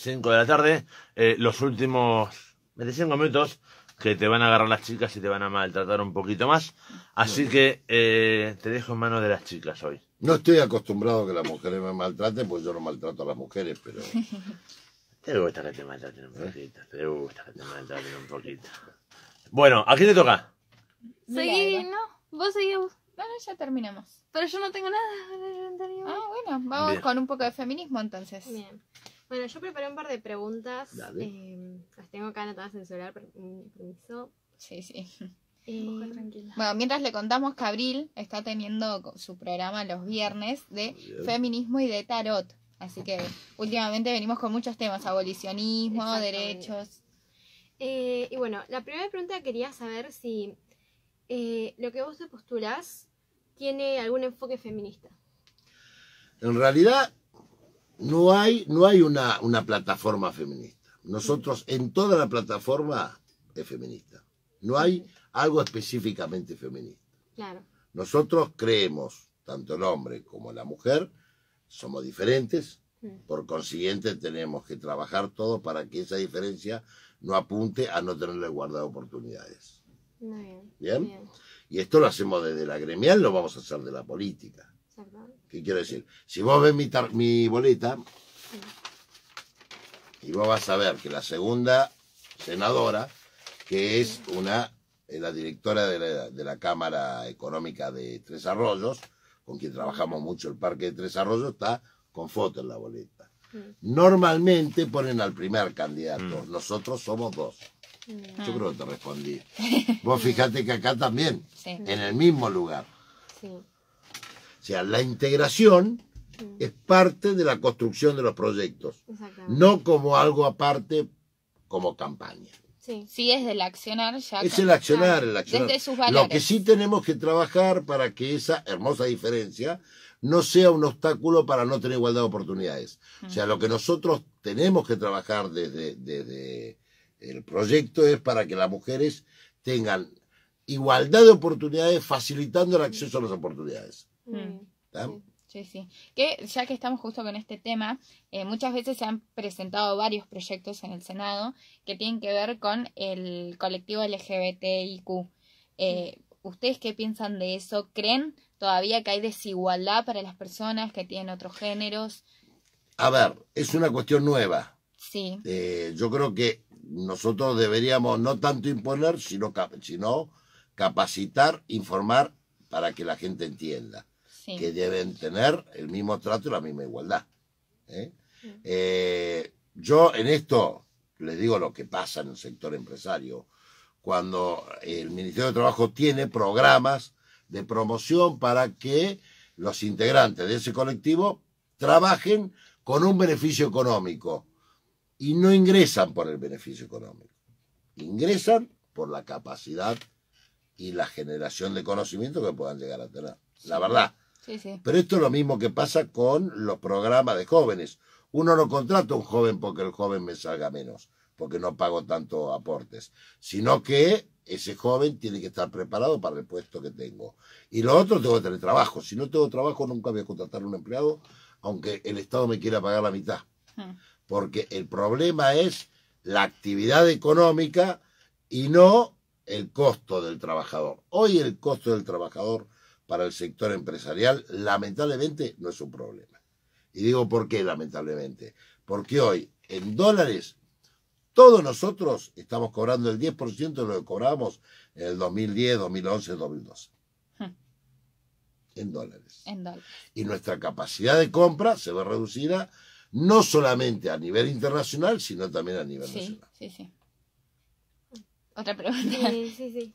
5 de la tarde, eh, los últimos 25 minutos que te van a agarrar las chicas y te van a maltratar un poquito más. Así que eh, te dejo en manos de las chicas hoy. No estoy acostumbrado a que las mujeres me maltraten, pues yo no maltrato a las mujeres, pero... Te gusta que te maltraten un poquito, te gusta que te maltraten un poquito. Bueno, ¿a quién te toca? Seguí, no, vos seguís. Bueno, ya terminamos. Pero yo no tengo nada. Ah, bueno, vamos con un poco de feminismo entonces. Bien. Bueno, yo preparé un par de preguntas. Eh, las tengo acá anotadas en celular, permiso. Sí, sí. Eh, bueno, mientras le contamos que Abril está teniendo su programa los viernes de feminismo y de tarot. Así que últimamente venimos con muchos temas, abolicionismo, derechos. Eh, y bueno, la primera pregunta quería saber si lo que vos te postulás tiene algún enfoque feminista. En realidad, no hay, no hay una, una plataforma feminista. Nosotros en toda la plataforma es feminista. No hay algo específicamente feminista. Claro. Nosotros creemos, tanto el hombre como la mujer, somos diferentes, mm. por consiguiente tenemos que trabajar todo para que esa diferencia no apunte a no tenerle guardado oportunidades. Muy bien. ¿Bien? Y esto lo hacemos desde la gremial, lo vamos a hacer de la política. ¿Qué quiero decir? Si vos ves mi, mi boleta, y vos vas a ver que la segunda senadora, que es una la directora de la, Cámara Económica de Tres Arroyos, con quien trabajamos mucho el Parque de Tres Arroyos, está con foto en la boleta. Mm. Normalmente ponen al primer candidato, mm. nosotros somos dos. Mm. Yo creo que te respondí. Vos fijate que acá también, en el mismo lugar. Sí. O sea, la integración mm. es parte de la construcción de los proyectos, no como algo aparte como campaña. Sí, sí es del accionar ya. Es el accionar, el accionar. Lo que sí tenemos que trabajar para que esa hermosa diferencia no sea un obstáculo para no tener igualdad de oportunidades. O sea, mm. lo que nosotros tenemos que trabajar desde, desde el proyecto es para que las mujeres tengan igualdad de oportunidades facilitando el acceso a las oportunidades. Mm, mm. Sí, sí. Que ya que estamos justo con este tema, eh, muchas veces se han presentado varios proyectos en el Senado que tienen que ver con el colectivo LGBTIQ. Eh, ¿Ustedes qué piensan de eso? ¿Creen todavía que hay desigualdad para las personas que tienen otros géneros? A ver, es una cuestión nueva. Eh, yo creo que nosotros deberíamos no tanto imponer, sino, sino capacitar, informar para que la gente entienda que deben tener el mismo trato y la misma igualdad. ¿eh? Eh, yo en esto les digo lo que pasa en el sector empresario. Cuando el Ministerio de Trabajo tiene programas de promoción para que los integrantes de ese colectivo trabajen con un beneficio económico y no ingresan por el beneficio económico, ingresan por la capacidad y la generación de conocimiento que puedan llegar a tener. La verdad, pero esto es lo mismo que pasa con los programas de jóvenes. Uno no contrata a un joven porque el joven me salga menos, porque no pago tanto aportes, sino que ese joven tiene que estar preparado para el puesto que tengo. Y los otros tengo que tener trabajo. Si no tengo trabajo, nunca voy a contratar a un empleado, aunque el Estado me quiera pagar la mitad. Hmm. Porque el problema es la actividad económica y no el costo del trabajador. Hoy el costo del trabajador para el sector empresarial, lamentablemente no es un problema. Y digo por qué, lamentablemente. Porque hoy, en dólares, todos nosotros estamos cobrando el 10% de lo que cobramos en el 2010, 2011, 2012. En dólares. En dólares. Y nuestra capacidad de compra se va ve reducida no solamente a nivel internacional, sino también a nivel nacional. Sí, sí. Otra pregunta. Sí, sí, sí.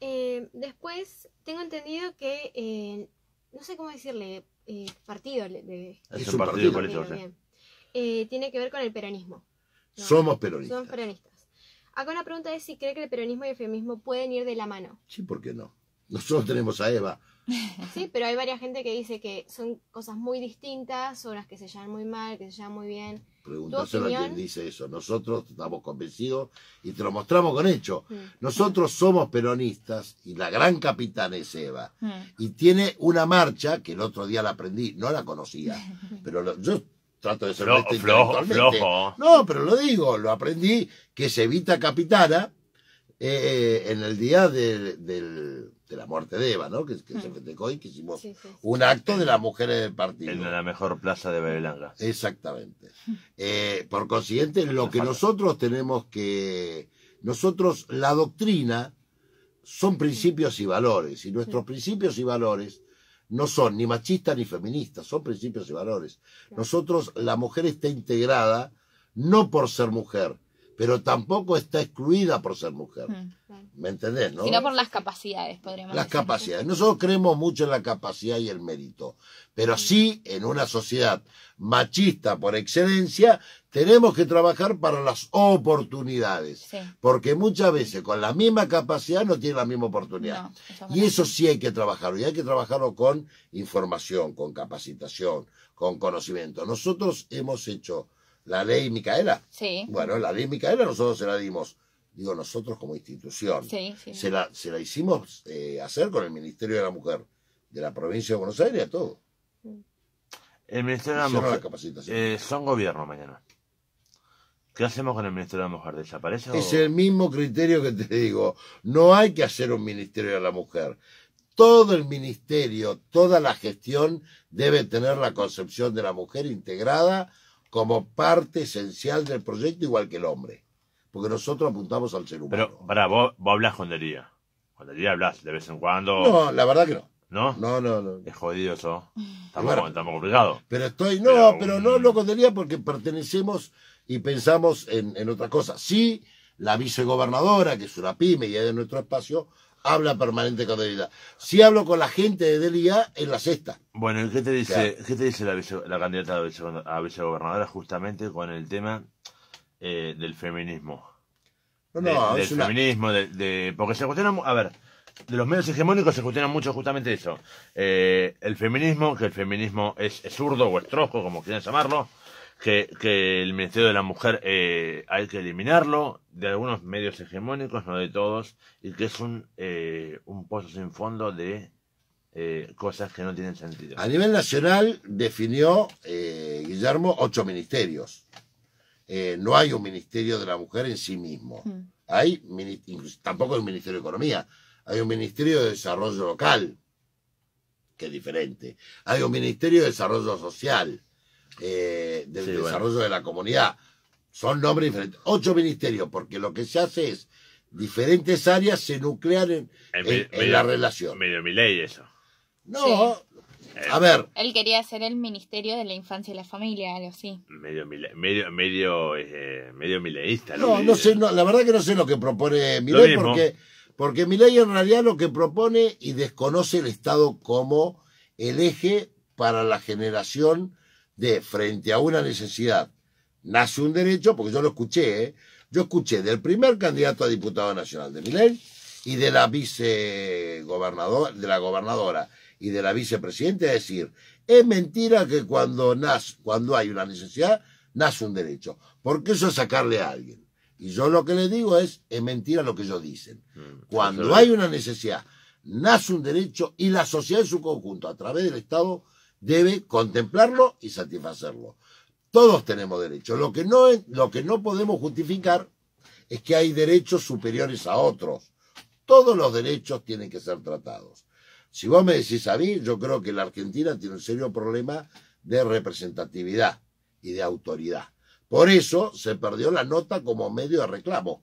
Eh, después tengo entendido que, eh, no sé cómo decirle, eh, partido. De, tiene que ver con el peronismo. Somos peronistas. Somos Acá una pregunta es si cree que el peronismo y el feminismo pueden ir de la mano. Sí, ¿por qué no? Nosotros tenemos a Eva, Sí, pero hay varias gente que dice que son cosas muy distintas, obras que se llevan muy mal, que se llevan muy bien. Pregúntaselo a dice eso. Nosotros estamos convencidos y te lo mostramos con hecho. Mm. Nosotros somos peronistas y la gran capitana es Eva. Mm. Y tiene una marcha que el otro día la aprendí, no la conocía, pero yo trato de ser flojo, flojo, flojo. No, pero lo digo, lo aprendí, que se Evita Capitana eh, en el día de, la muerte de Eva, ¿no? Que, se mm. festejó y que hicimos un acto de las mujeres del partido. En la mejor plaza de Berlanga. Exactamente. Eh, por consiguiente, lo que nosotros tenemos que... Nosotros, la doctrina son principios y valores, y nuestros principios y valores no son ni machistas ni feministas, son principios y valores. Nosotros, la mujer está integrada no por ser mujer, pero tampoco está excluida por ser mujer. Mm. ¿Me entendés? No? Sino por las capacidades, podríamos Las capacidades. Nosotros creemos mucho en la capacidad y el mérito, pero mm. sí en una sociedad machista por excelencia, tenemos que trabajar para las oportunidades, porque muchas veces con la misma capacidad no tiene la misma oportunidad. y eso sí hay que trabajarlo, y hay que trabajarlo con información, con capacitación, con conocimiento. Nosotros hemos hecho la ley Micaela. Sí. Bueno, la ley Micaela nosotros se la dimos, digo nosotros como institución, Se, la, hicimos eh, hacer con el Ministerio de la Mujer de la provincia de Buenos Aires, todo. El Ministerio de la Mujer. Eh, son gobierno mañana. ¿Qué hacemos con el Ministerio de la Mujer? ¿Desaparece? Es el mismo criterio que te digo. No hay que hacer un Ministerio de la Mujer. Todo el ministerio, toda la gestión debe tener la concepción de la mujer integrada como parte esencial del proyecto, igual que el hombre. Porque nosotros apuntamos al ser humano. Pero, para, vos, vos hablas con Dería. Con hablas de vez en cuando. No, la verdad que no. ¿No? No, no, no. Es jodido eso. Estamos, bueno, estamos Pero estoy, no, pero, mm. no lo condería porque pertenecemos y pensamos en, en otras cosas. Sí, la vicegobernadora, que es una pyme y es de nuestro espacio, habla permanente con Delia. Si hablo con la gente de Delia en la sexta. Bueno, qué te dice, te dice la, candidata a, vicegobernadora justamente con el tema eh, del feminismo? No, no, de, del feminismo, de, porque se cuestiona, a ver, de los medios hegemónicos se cuestiona mucho justamente eso. Eh, el feminismo, que el feminismo es, zurdo o estrojo, como quieran llamarlo, que, el Ministerio de la Mujer eh, hay que eliminarlo, de algunos medios hegemónicos, no de todos, y que es un, eh, un pozo sin fondo de eh, cosas que no tienen sentido. A nivel nacional definió Guillermo ocho ministerios. no hay un ministerio de la mujer en sí mismo. Mm. Hay, tampoco hay un ministerio de economía. Hay un ministerio de desarrollo local, que es diferente. Hay un ministerio de desarrollo social eh, del desarrollo de la comunidad. Son nombres diferentes. Ocho ministerios, porque lo que se hace es diferentes áreas se nuclean en, la relación. Medio mi ley eso. No, a ver. Él quería ser el Ministerio de la Infancia y la Familia, algo así. Medio, medio, eh, medio, mileísta. No, no, sé, la verdad que no sé lo que propone miley porque, porque ley en realidad lo que propone y desconoce el Estado como el eje para la generación de frente a una necesidad nace un derecho, porque yo lo escuché, ¿eh? yo escuché del primer candidato a diputado nacional de Milén y de la vicegobernadora, de la gobernadora y de la vicepresidenta decir, es mentira que cuando nace, cuando hay una necesidad, nace un derecho, porque eso es sacarle a alguien. Y yo lo que le digo es, es mentira lo que ellos dicen. Mm, cuando hay una necesidad, nace un derecho y la sociedad en su conjunto, a través del Estado, debe contemplarlo y satisfacerlo. Todos tenemos derechos. Lo que no, lo que no podemos justificar es que hay derechos superiores a otros. Todos los derechos tienen que ser tratados. Si vos me decís a mí, yo creo que la Argentina tiene un serio problema de representatividad y de autoridad. Por eso se perdió la nota como medio de reclamo,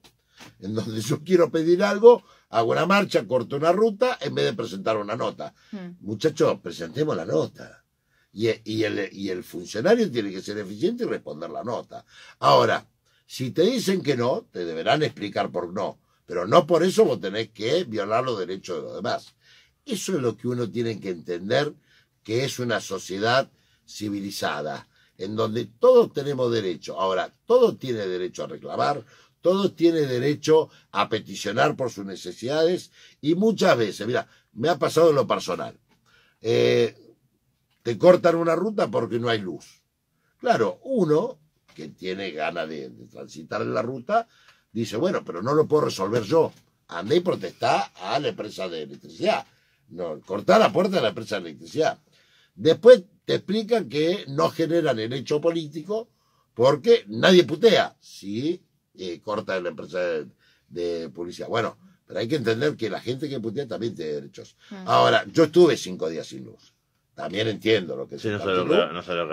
en donde yo quiero pedir algo, hago una marcha, corto una ruta, en vez de presentar una nota. Mm. Muchachos, presentemos la nota. Y, el, funcionario tiene que ser eficiente y responder la nota. Ahora, si te dicen que no, te deberán explicar por no. Pero no por eso vos tenés que violar los derechos de los demás. Eso es lo que uno tiene que entender, que es una sociedad civilizada, en donde todos tenemos derecho. Ahora, todos tienen derecho a reclamar, todos tienen derecho a peticionar por sus necesidades y muchas veces, mira, me ha pasado en lo personal. Eh, te cortan una ruta porque no hay luz. Claro, uno que tiene ganas de, transitar en la ruta dice, bueno, pero no lo puedo resolver yo. Andé y protestá a la empresa de electricidad. No, cortá la puerta de la empresa de electricidad. Después te explican que no generan el hecho político porque nadie putea si eh, corta la empresa de, policía. publicidad. Bueno, pero hay que entender que la gente que putea también tiene derechos. Ahora, yo estuve cinco días sin luz. También entiendo lo que se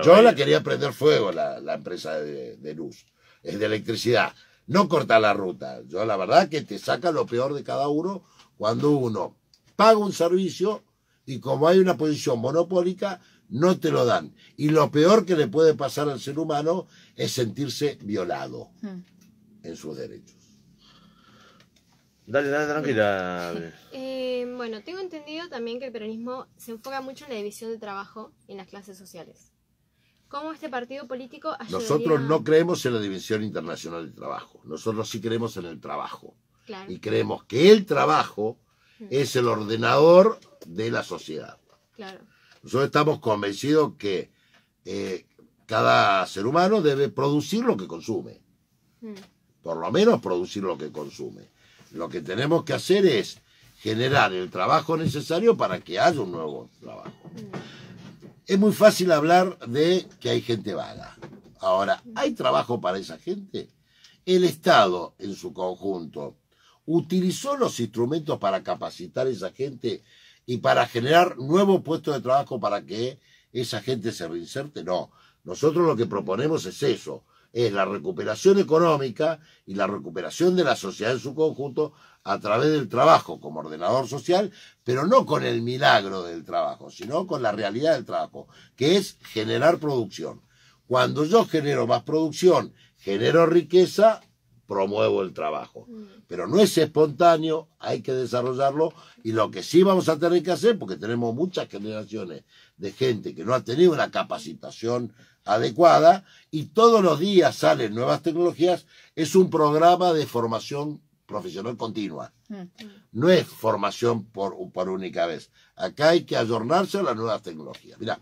Yo la quería prender fuego, la, empresa de, luz, es de electricidad. No corta la ruta. Yo la verdad que te saca lo peor de cada uno cuando uno paga un servicio y como hay una posición monopólica, no te lo dan. Y lo peor que le puede pasar al ser humano es sentirse violado hmm. en sus derechos. Dale, dale, tranquila. Eh, bueno, tengo entendido también que el peronismo se enfoca mucho en la división de trabajo en las clases sociales. ¿Cómo este partido político Nosotros no creemos en la división internacional del trabajo. Nosotros sí creemos en el trabajo. Y creemos que el trabajo es el ordenador de la sociedad. Nosotros estamos convencidos que eh, cada ser humano debe producir lo que consume. Por lo menos producir lo que consume. Lo que tenemos que hacer es generar el trabajo necesario para que haya un nuevo trabajo. Es muy fácil hablar de que hay gente vaga. Ahora, ¿hay trabajo para esa gente? El Estado en su conjunto utilizó los instrumentos para capacitar a esa gente y para generar nuevos puestos de trabajo para que esa gente se reinserte. No, nosotros lo que proponemos es eso, es la recuperación económica y la recuperación de la sociedad en su conjunto a través del trabajo como ordenador social, pero no con el milagro del trabajo, sino con la realidad del trabajo, que es generar producción. Cuando yo genero más producción, genero riqueza, promuevo el trabajo. Mm. Pero no es espontáneo, hay que desarrollarlo y lo que sí vamos a tener que hacer, porque tenemos muchas generaciones de gente que no ha tenido una capacitación adecuada y todos los días salen nuevas tecnologías, es un programa de formación profesional continua. Mm. No es formación por, única vez. Acá hay que adornarse a las nuevas tecnologías. Mirá,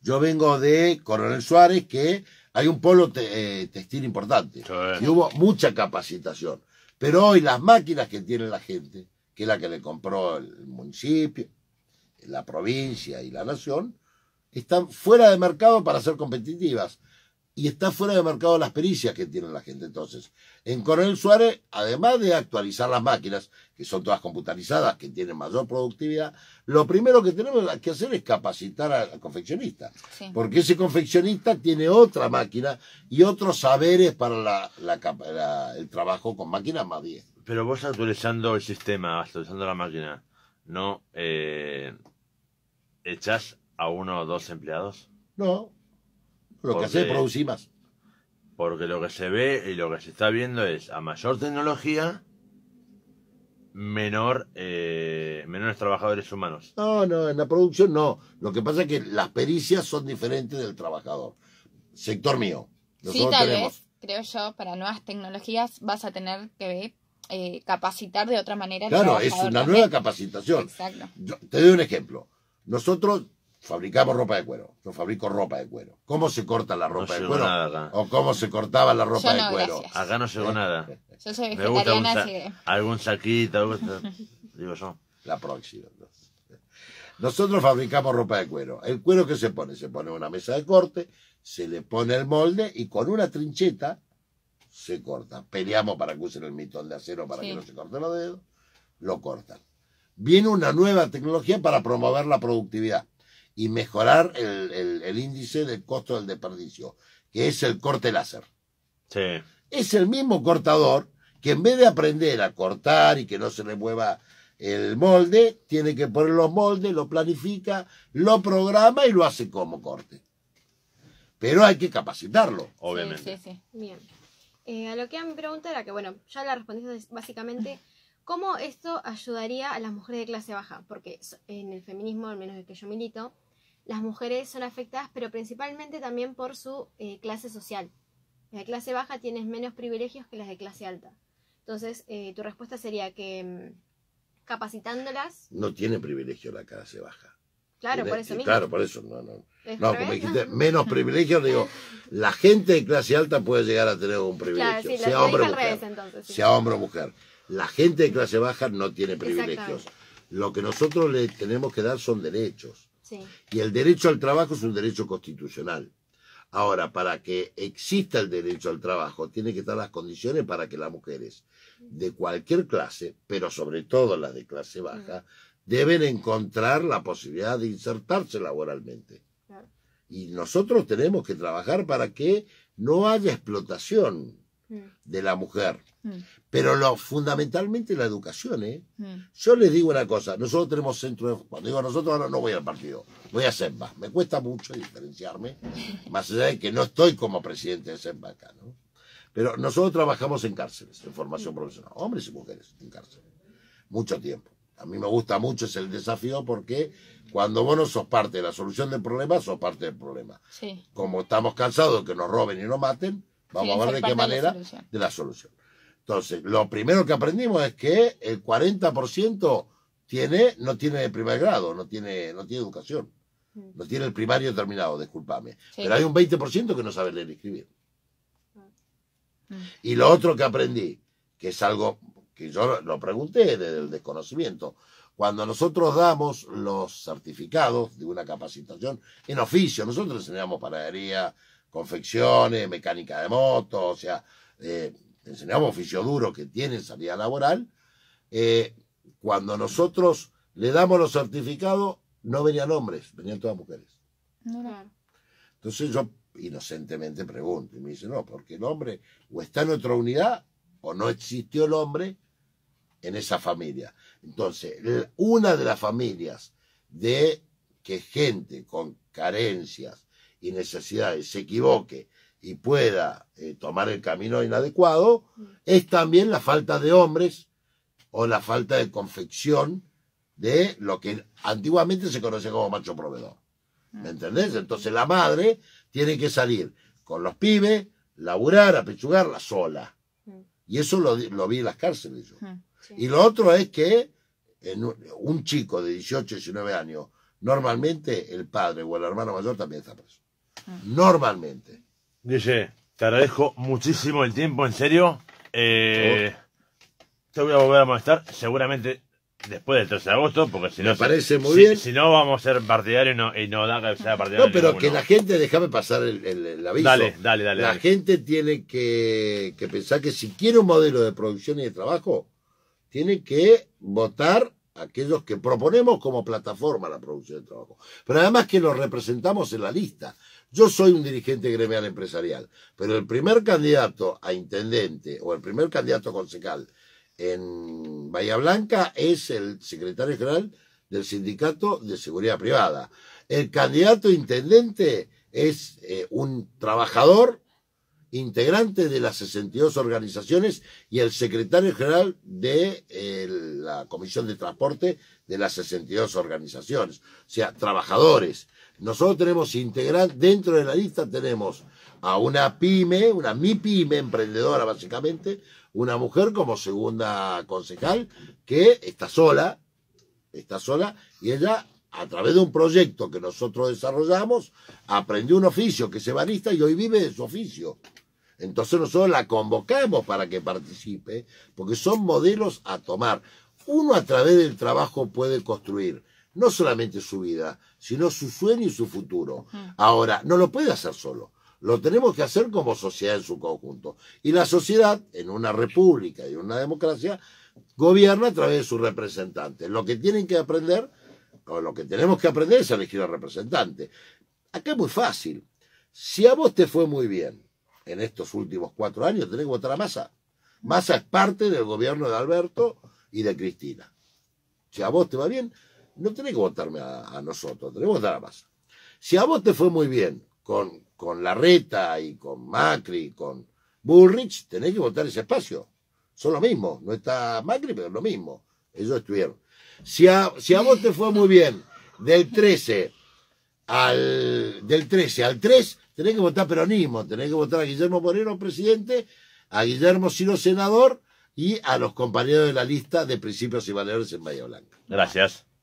yo vengo de Coronel Suárez, que hay un polo eh, textil importante y hubo mucha capacitación. Pero hoy las máquinas que tiene la gente, que es la que le compró el municipio, la provincia y la nación, están fuera de mercado para ser competitivas. Y está fuera de mercado las pericias que tiene la gente entonces. En Coronel Suárez, además de actualizar las máquinas, que son todas computarizadas, que tienen mayor productividad, lo primero que tenemos que hacer es capacitar al confeccionista. Porque ese confeccionista tiene otra máquina y otros saberes para la, el trabajo con máquinas más bien. Pero vos actualizando el sistema, actualizando la máquina, no eh, echas uno o dos empleados? No, lo que hace es producir más. Porque lo que se ve y lo que se está viendo es a mayor tecnología, menor eh, menores trabajadores humanos. No, no, en la producción no. Lo que pasa es que las pericias son diferentes del trabajador. Sector mío. sí, tal vez, creo yo, para nuevas tecnologías vas a tener que eh, capacitar de otra manera. Claro, es una nueva capacitación. Exacto. te doy un ejemplo. Nosotros fabricamos ropa de cuero. Yo fabrico ropa de cuero. ¿Cómo se corta la ropa de cuero? ¿O cómo se cortaba la ropa de cuero? Acá no llegó nada. Me gusta algún saquito, digo yo. La próxima. Nosotros fabricamos ropa de cuero. ¿El cuero que se pone? Se pone una mesa de corte, se le pone el molde y con una trincheta se corta. Peleamos para que usen el mitón de acero para que no se corten los dedos. Lo cortan. Viene una nueva tecnología para promover la productividad y mejorar el, el, índice del costo del desperdicio, que es el corte láser. Es el mismo cortador que en vez de aprender a cortar y que no se le mueva el molde, tiene que poner los moldes, lo planifica, lo programa y lo hace como corte. Pero hay que capacitarlo. Obviamente. Bien. Eh, a lo que mi pregunta era que, bueno, ya la respondí básicamente. ¿Cómo esto ayudaría a las mujeres de clase baja? Porque en el feminismo, al menos el que yo milito, las mujeres son afectadas, pero principalmente también por su eh, clase social. la clase baja tienes menos privilegios que las de clase alta. Entonces, eh, tu respuesta sería que mm, capacitándolas... No tiene privilegio la clase baja. Claro, por eso mismo. Claro, por eso no, como dijiste, menos privilegios, digo, la gente de clase alta puede llegar a tener un privilegio, hombre o sea hombre o mujer. La gente de clase baja no tiene privilegios. Lo que nosotros le tenemos que dar son derechos y el derecho al trabajo es un derecho constitucional. Ahora, para que exista el derecho al trabajo, tiene que estar las condiciones para que las mujeres de cualquier clase, pero sobre todo las de clase baja, mm. deben encontrar la posibilidad de insertarse laboralmente. Y nosotros tenemos que trabajar para que no haya explotación. Mm. de la mujer. Mm. Pero lo, fundamentalmente la educación. ¿eh? Mm. Yo les digo una cosa, nosotros tenemos centro de... Cuando digo nosotros, no voy al partido, voy a SEMBA. Me cuesta mucho diferenciarme, más allá de que no estoy como presidente de SEMBA acá. Pero nosotros trabajamos en cárceles, en formación profesional, hombres y mujeres en cárceles, mucho tiempo. A mí me gusta mucho, es el desafío porque cuando vos no sos parte de la solución del problema, sos parte del problema. Sí. Como estamos cansados de que nos roben y nos maten, Vamos a ver de qué manera de la, solución. Entonces, lo primero que aprendimos es que el 40% tiene, no tiene primer grado, no tiene, no tiene educación. No mm. tiene el primario terminado, discúlpame. Pero hay un 20% que no sabe leer y escribir. Mm. Y lo otro que aprendí, que es algo que yo lo pregunté desde el desconocimiento, cuando nosotros damos los certificados de una capacitación en oficio, nosotros enseñamos panadería, confecciones, mecánica de moto, o sea, enseñamos eh, oficio duro que tiene salida laboral. Eh, cuando nosotros le damos los certificados, no venían hombres, venían todas mujeres. Entonces yo inocentemente pregunto y me dice, no, porque el hombre o está en otra unidad o no existió el hombre en esa familia. Entonces, una de las familias de que gente con carencias y necesidades se equivoque y pueda eh, tomar el camino inadecuado, mm. es también la falta de hombres o la falta de confección de lo que antiguamente se conocía como macho proveedor. Ah. ¿Me entendés? Entonces la madre tiene que salir con los pibes, laburar, apechugarla sola. Mm. Y eso lo, vi en las cárceles yo. Mm. Y lo otro es que un, un, chico de 18, 19 años Normalmente el padre o el hermano mayor también está preso. Ah. Normalmente. Dice, te agradezco muchísimo el tiempo, en serio. Eh, te oh. voy a volver a molestar, seguramente después del 13 de agosto, porque si no. Me parece muy bien. Si no, vamos a ser partidarios y no, da que sea partidario. No, pero que la gente, déjame pasar el, aviso. Dale, dale, dale. La gente tiene que pensar que si quiere un modelo de producción y de trabajo, tiene que votar aquellos que proponemos como plataforma la producción de trabajo, pero además que los representamos en la lista. Yo soy un dirigente gremial empresarial, pero el primer candidato a intendente o el primer candidato a concejal en Bahía Blanca es el secretario general del Sindicato de Seguridad Privada. El candidato a intendente es eh, un trabajador integrante de las 62 organizaciones y el secretario general de eh, la Comisión de Transporte de las 62 organizaciones, o sea, trabajadores. Nosotros tenemos integrante, dentro de la lista tenemos a una pyme, una mi pyme emprendedora básicamente, una mujer como segunda concejal que está sola, está sola y ella a través de un proyecto que nosotros desarrollamos, aprendió un oficio que es barista y hoy vive de su oficio. Entonces nosotros la convocamos para que participe, porque son modelos a tomar. Uno a través del trabajo puede construir no solamente su vida, sino su sueño y su futuro. Ahora, no lo puede hacer solo. Lo tenemos que hacer como sociedad en su conjunto. Y la sociedad, en una república y en una democracia, gobierna a través de sus representantes. Lo que tienen que aprender lo que tenemos que aprender es elegir al representante. Acá es muy fácil. Si a vos te fue muy bien en estos últimos cuatro años, tenés que votar a Massa. Massa es parte del gobierno de Alberto y de Cristina. Si a vos te va bien, no tenés que votarme a, nosotros, tenés que votar a Massa. Si a vos te fue muy bien con, con Larreta y con Macri y con Bullrich, tenés que votar ese espacio. Son lo mismo. No está Macri, pero es lo mismo. Ellos estuvieron. Si a, vos te fue muy bien del 13 al, del 13 al 3, tenés que votar peronismo, tenés que votar a Guillermo Moreno presidente, a Guillermo Ciro senador y a los compañeros de la lista de principios y valores en Bahía Blanca. Gracias.